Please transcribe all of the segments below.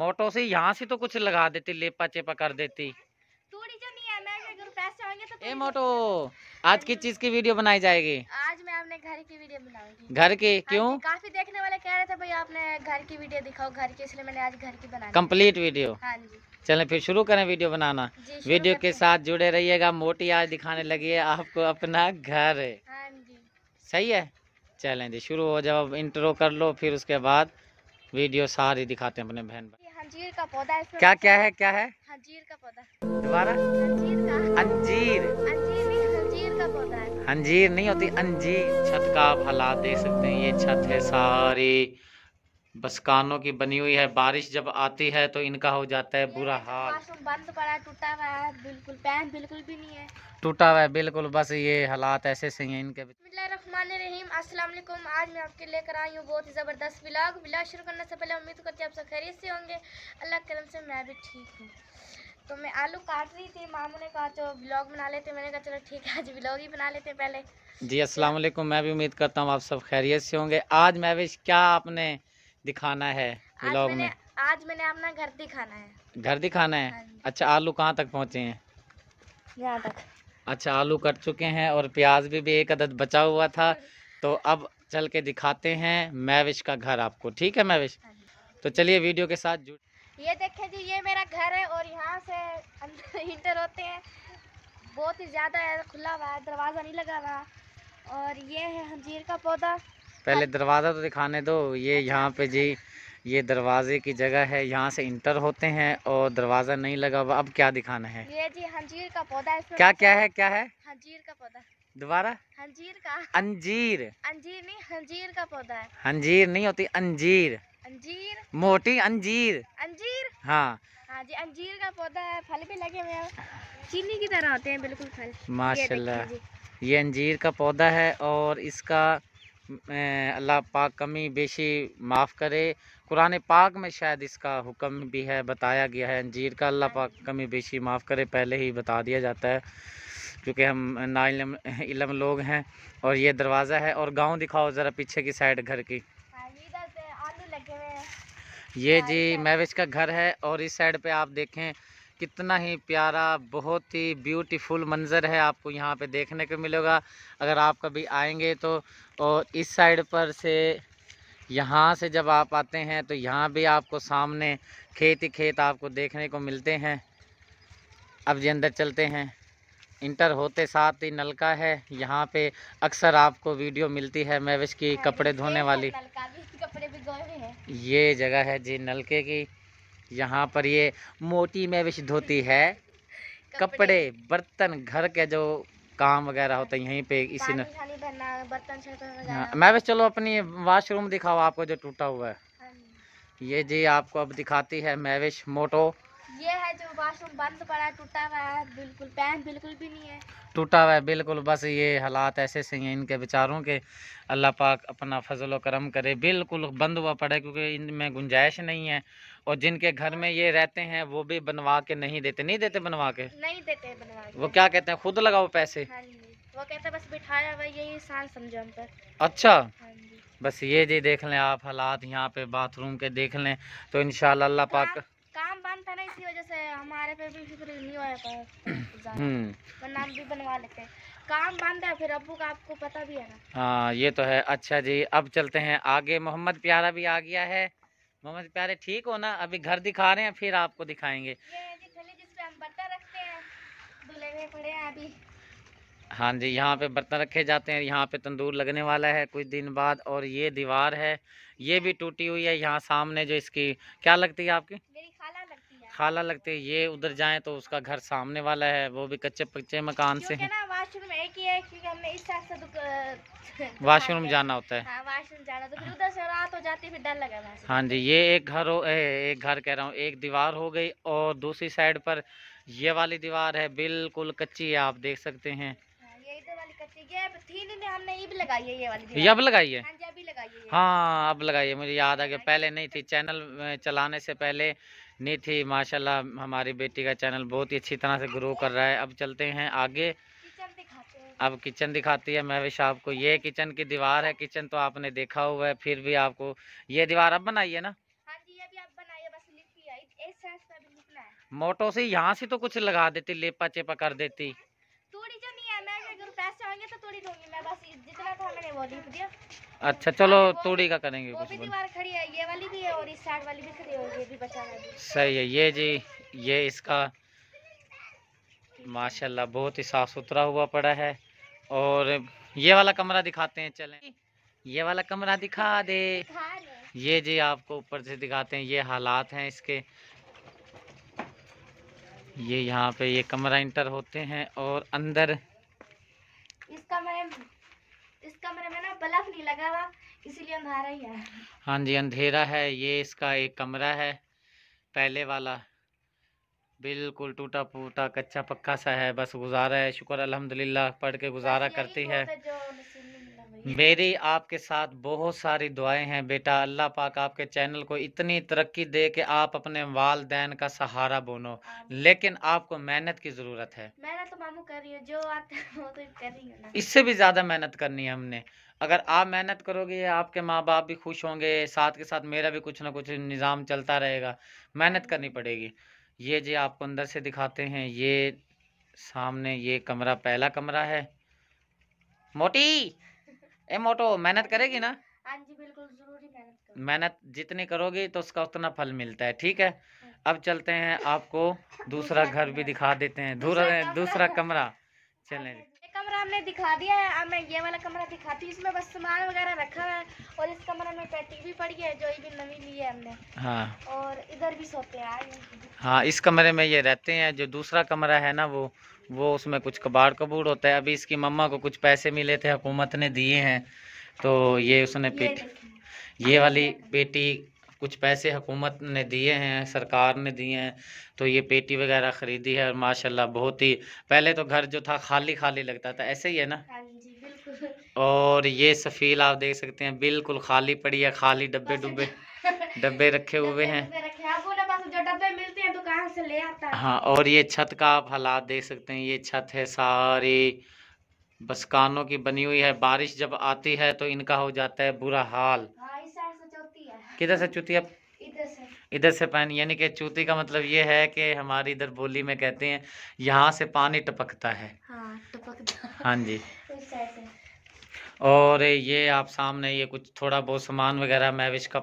मोटो से यहाँ से तो कुछ लगा देती लेपा चेपा कर देती तो ए मोटो आज किस चीज की वीडियो बनाई जाएगी आज मैं आपने घर की वीडियो बनाऊंगी घर की क्यों तो काफी देखने वाले कह रहे थे भाई आपने घर की वीडियो दिखाओ घर की इसलिए मैंने आज घर की बनाई कंप्लीट वीडियो हाँ जी चलें फिर शुरू करें वीडियो बनाना वीडियो के साथ जुड़े रहिएगा मोटी आज दिखाने लगी है आपको अपना घर हाँ सही है चलें जी शुरू हो जाओ इंटरव्यू कर लो फिर उसके बाद वीडियो सारी दिखाते हैं अपने बहन भाई अंजीर का पौधा है क्या क्या है क्या है अंजीर का पौधा दोबारा अंजीर का अंजीर अंजीर नहीं अंजीर का पौधा है अंजीर नहीं होती अंजीर छत का आप हालात देख सकते हैं ये छत है सारी बसकानों की बनी हुई है बारिश जब आती है तो इनका हो जाता है बुरा हाल बंद पड़ा टूटा हुआ है बिल्कुल पैन बिल्कुल भी नहीं है टूटा हुआ है बिल्कुल बस ये हालात ऐसे सही हैं इनके रहीम अस्सलाम वालेकुम आज मैं आपके लेकर आई हूँ बहुत ही ज़बरदस्त ब्लॉग ब्लाग शुरू करने से पहले उम्मीद करती हूँ आप सब खैरियत से होंगे अल्लाह करम से मैं भी ठीक हूँ तो मैं आलू काट रही थी मामू ने कहा तो ब्लॉग बना लेते मैंने कहा चलो ठीक है आज ब्लॉग ही बना लेते पहले जी अस्सलाम वालेकुम मैं भी उम्मीद करता हूँ आप सब खैरियत से होंगे आज भी क्या आपने दिखाना है ब्लॉग में आज मैंने अपना घर दिखाना है घर दिखाना है हाँ अच्छा आलू कहाँ तक पहुँचे हैं यहाँ तक अच्छा आलू कट चुके हैं और प्याज भी, भी एक अदद बचा हुआ था तो अब चल के दिखाते हैं मैविश का घर आपको ठीक है मैविश हाँ तो चलिए वीडियो के साथ जुड़ ये देखें जी ये मेरा घर है और यहाँ से अंदर इंटर होते हैं बहुत ही ज़्यादा है खुला हुआ है दरवाज़ा नहीं लगा हुआ और ये है हंजीर का पौधा पहले दरवाज़ा तो दिखाने दो ये अच्छा, यहाँ पे जी ये दरवाजे की जगह है यहाँ से इंटर होते हैं और दरवाज़ा नहीं लगा हुआ अब क्या दिखाना है ये जी हंजीर का पौधा है क्या क्या है क्या है हंजीर का पौधा दोबारा हंजीर का अंजीर अंजीर नहीं हंजीर का पौधा है हंजीर नहीं होती अंजीर अंजीर मोटी अंजीर अंजीर हाँ हाँ जी अंजीर का पौधा है फल भी लगे हुए हैं चीनी की तरह होते हैं बिल्कुल फल माशाल्लाह ये अंजीर का पौधा है और इसका अल्लाह पाक कमी बेशी माफ़ करे कुरान पाक में शायद इसका हुक्म भी है बताया गया है अंजीर का अल्लाह पाक कमी बेशी माफ़ करे पहले ही बता दिया जाता है क्योंकि हम ना इलम, इलम लोग हैं और ये दरवाज़ा है और गांव दिखाओ ज़रा पीछे की साइड घर की हाँ, ये हाँ, जी मैविज का घर है और इस साइड पे आप देखें कितना ही प्यारा बहुत ही ब्यूटीफुल मंज़र है आपको यहाँ पे देखने को मिलेगा अगर आप कभी आएंगे तो और इस साइड पर से यहाँ से जब आप आते हैं तो यहाँ भी आपको सामने खेत ही खेत आपको देखने को मिलते हैं अब जी अंदर चलते हैं इंटर होते साथ ही नलका है यहाँ पे अक्सर आपको वीडियो मिलती है मैविश की कपड़े धोने वाली ये जगह है जी नलके की यहाँ पर ये मोटी में धोती है कपड़े बर्तन घर के जो काम वगैरह होता है यहीं पे इसी ने मैं बस चलो अपनी वाशरूम दिखाओ आपको जो टूटा हुआ है हाँ ये जी आपको अब दिखाती है मैविश मोटो ये है जो वाशरूम बंद पड़ा है टूटा हुआ है बिल्कुल पैन बिल्कुल भी नहीं है टूटा हुआ है बिल्कुल बस ये हालात ऐसे से हैं इनके बेचारों के अल्लाह पाक अपना फजल करम करे बिल्कुल बंद हुआ पड़े क्योंकि इनमें गुंजाइश नहीं है और जिनके घर में ये रहते हैं वो भी बनवा के नहीं देते नहीं देते बनवा के नहीं देते बनवा के वो क्या कहते हैं खुद लगाओ पैसे हाँ वो कहते बस बिठाया हुआ यही साल समझो हम पर अच्छा हाँ बस ये जी देख लें आप हालात यहाँ पे बाथरूम के देख लें तो इन अल्लाह तो पाक हमारे पे भी फिक्र नहीं हो हम्म। नाम भी बनवा लेते काम बंद है फिर अबू का आपको पता भी है ना हाँ ये तो है अच्छा जी अब चलते हैं आगे मोहम्मद प्यारा भी आ गया है मोहम्मद प्यारे ठीक हो ना अभी घर दिखा रहे हैं फिर आपको दिखाएंगे हाँ जी यहाँ पे बर्तन रखे जाते हैं यहाँ पे तंदूर लगने वाला है कुछ दिन बाद और ये दीवार है ये भी टूटी हुई है यहाँ सामने जो इसकी क्या लगती है आपकी खाला लगते ये उधर जाए तो उसका घर सामने वाला है वो भी कच्चे पच्चे मकान से है वाशरूम एक ही है क्योंकि हमने इस साइड से वाशरूम जाना होता है हाँ, तो हाँ, जी ये एक घर हो एक घर कह रहा हूँ एक दीवार हो गई और दूसरी साइड पर ये वाली दीवार है बिल्कुल कच्ची है आप देख सकते हैं हाँ, ये अब हाँ लगाई है हाँ अब लगाई है मुझे याद आ गया पहले नहीं थी चैनल चलाने से पहले नी थी माशाल्लाह हमारी बेटी का चैनल बहुत ही अच्छी तरह से ग्रो कर रहा है अब चलते हैं आगे अब किचन दिखाती है महविश आपको ये किचन की दीवार है किचन तो आपने देखा हुआ है फिर भी आपको ये दीवार अब बनाई है ना हाँ मोटो से यहाँ से तो कुछ लगा देती लेपा चेपा कर देती अच्छा चलो तोड़ी का करेंगे कुछ खड़ी है ये वाली भी है और इस साइड वाली भी खड़ी है ये भी बचा है सही है ये जी ये इसका माशाल्लाह बहुत ही साफ सुथरा हुआ पड़ा है और ये वाला कमरा दिखाते हैं चलें ये वाला कमरा दिखा दे ये जी आपको ऊपर से दिखाते हैं ये हालात हैं इसके ये यहाँ पे ये कमरा इंटर होते हैं और अंदर इसका मैं बल्ब नहीं लगा हुआ इसीलिए अंधेरा ही है हाँ जी अंधेरा है ये इसका एक कमरा है पहले वाला बिल्कुल टूटा फूटा कच्चा पक्का सा है बस गुजारा है शुक्र अल्हम्दुलिल्लाह पढ़ के गुजारा करती है मेरी आपके साथ बहुत सारी दुआएं हैं बेटा अल्लाह पाक आपके चैनल को इतनी तरक्की दे कि आप अपने वालदेन का सहारा बोनो लेकिन आपको मेहनत की ज़रूरत है मेहनत तो मामू कर रही जो तो कर रही ना इससे भी ज़्यादा मेहनत करनी है हमने अगर आप मेहनत करोगे आपके माँ बाप भी खुश होंगे साथ के साथ मेरा भी कुछ ना कुछ निज़ाम चलता रहेगा मेहनत करनी पड़ेगी ये जी आपको अंदर से दिखाते हैं ये सामने ये कमरा पहला कमरा है मोटी ए मोटो मेहनत करेगी ना हाँ जी बिल्कुल जरूरी मेहनत मेहनत जितनी करोगी तो उसका उतना फल मिलता है ठीक है हाँ। अब चलते हैं आपको दूसरा घर भी दिखा देते हैं दूसरा दूसरा कमरा चले कमरा हमने दिखा दिया है अब मैं ये वाला कमरा दिखाती हूँ इसमें बस सामान वगैरह रखा हुआ है और इस कमरे में पेटी भी पड़ी है जो भी नवी ली है हमने हाँ और इधर भी सोते हैं हाँ इस कमरे में ये रहते हैं जो दूसरा कमरा है ना वो वो उसमें कुछ कबाड़ कबूड़ होता है अभी इसकी मम्मा को कुछ पैसे मिले थे हुकूमत ने दिए हैं तो ये उसने पेटी ये वाली पेटी कुछ पैसे हुकूमत ने दिए हैं सरकार ने दिए हैं तो ये पेटी वगैरह ख़रीदी है और माशाल्लाह बहुत ही पहले तो घर जो था खाली खाली लगता था ऐसे ही है ना हाँ और ये सफ़ील आप देख सकते हैं बिल्कुल खाली पड़ी है खाली डब्बे डुब्बे डब्बे रखे हुए हैं से ले आता है हाँ और ये छत का आप हालात देख सकते हैं ये छत है सारी कानों की बनी हुई है बारिश जब आती है तो इनका हो जाता है बुरा हाल हाँ, किधर से चुती है इधर से पानी यानी कि चूती का मतलब ये है कि हमारी इधर बोली में कहते हैं यहाँ से पानी टपकता है हाँ, टपकता हाँ जी और ये आप सामने ये कुछ थोड़ा बहुत सामान वगैरह मैविश का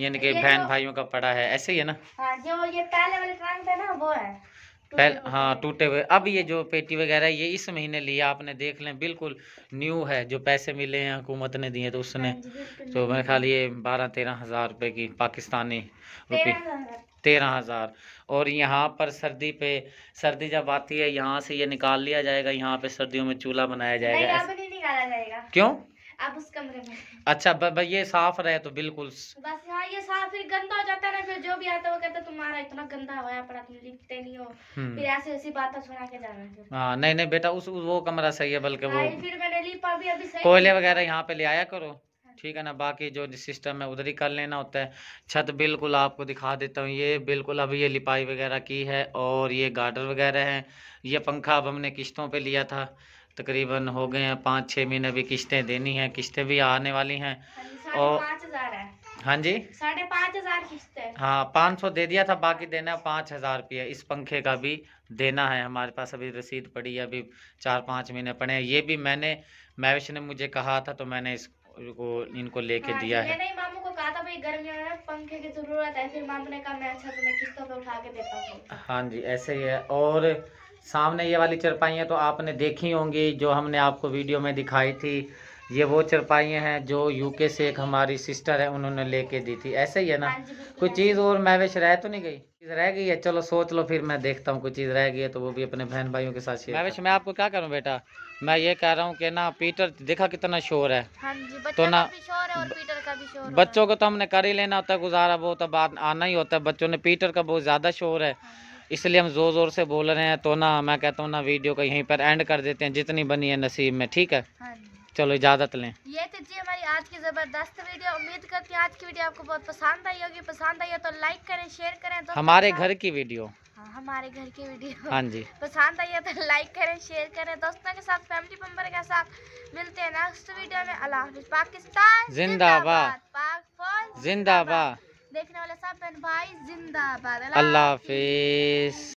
यानी कि बहन भाइयों का पड़ा है ऐसे ही है ना हाँ, जो ये पहले वाले ट्रंक है ना वो है पहले हाँ टूटे हुए अब ये जो पेटी वगैरह ये इस महीने लिया आपने देख लें बिल्कुल न्यू है जो पैसे मिले हैं हुकूमत ने दिए तो उसने हाँ तो मेरे ख्याल ये बारह तेरह हज़ार रुपये की पाकिस्तानी रुपये तेरह हज़ार और यहाँ पर सर्दी पे सर्दी जब आती है यहाँ से ये निकाल लिया जाएगा यहाँ पे सर्दियों में चूल्हा बनाया जाएगा, जाएगा क्यों अब उस कमरे में अच्छा ब, ब, ये साफ रहे तो बिल्कुल बस हाँ ये साफ फिर गंदा हो जाता है फिर जो भी आता है वो कहता तुम्हारा इतना गंदा हो पड़ा तुम लिखते नहीं हो हम्म। फिर ऐसी ऐसी बात सुना के जाना हाँ नहीं नहीं बेटा उस वो कमरा सही है बल्कि वो फिर मैंने लिपा भी अभी कोयले वगैरह यहाँ पे ले आया करो हाँ। ठीक है ना बाकी जो सिस्टम है उधर ही कर लेना होता है छत बिल्कुल आपको दिखा देता हूँ ये बिल्कुल अभी ये लिपाई वगैरह की है और ये गार्डर वगैरह है ये पंखा अब हमने किश्तों पे लिया था तकरीबन हो गए हैं पाँच छः महीने अभी किस्तें देनी हैं किस्तें भी आने वाली हैं हाँ और हाँ जी साढ़े पाँच हज़ार किश्तें हाँ पाँच सौ दे दिया था बाकी देना है पाँच हज़ार रुपये इस पंखे का भी देना है हमारे पास अभी रसीद पड़ी है अभी चार पाँच महीने पड़े हैं ये भी मैंने मैविश ने मुझे कहा था तो मैंने इसको इनको लेके हाँ, दिया है नहीं मामू को कहा था भाई गर्मी में पंखे की ज़रूरत है फिर मामू ने कहा मैं अच्छा तुम्हें किस्तों पर उठा के देता हूँ हाँ जी ऐसे ही है और सामने ये वाली चरपाइयाँ तो आपने देखी होंगी जो हमने आपको वीडियो में दिखाई थी ये वो चरपाइयाँ हैं जो यूके से एक हमारी सिस्टर है उन्होंने लेके दी थी ऐसे ही है ना हाँ कोई चीज़ और वैसे रह तो नहीं गई चीज़ रह गई है चलो सोच लो फिर मैं देखता हूँ कोई चीज़ रह गई है तो वो भी अपने बहन भाइयों के साथ मैं वैसे मैं आपको क्या करूँ बेटा मैं ये कह रहा हूँ कि ना पीटर देखा कितना शोर है हाँ तो ना बच्चों को तो हमने कर ही लेना होता है गुजारा वो तो बात आना ही होता है बच्चों ने पीटर का बहुत ज़्यादा शोर है हाँ इसलिए हम ज़ोर ज़ोर से बोल रहे हैं तो ना मैं कहता हूँ ना वीडियो को यहीं पर एंड कर देते हैं जितनी बनी है नसीब में ठीक है हाँ चलो इजाज़त लें ये थी तो जी हमारी आज की ज़बरदस्त वीडियो उम्मीद करती हूँ आज की वीडियो आपको बहुत पसंद आई होगी पसंद आई हो तो लाइक करें शेयर करें तो हमारे घर की वीडियो हाँ, हमारे घर की वीडियो हाँ जी पसंद आई है तो लाइक करें शेयर करें दोस्तों के साथ फैमिली मेम्बर के साथ मिलते हैं नेक्स्ट वीडियो में अल्लाह पाकिस्तान जिंदाबाद जिंदाबाद देखने वाले सब भाई जिंदाबाद अल्लाह हाफिज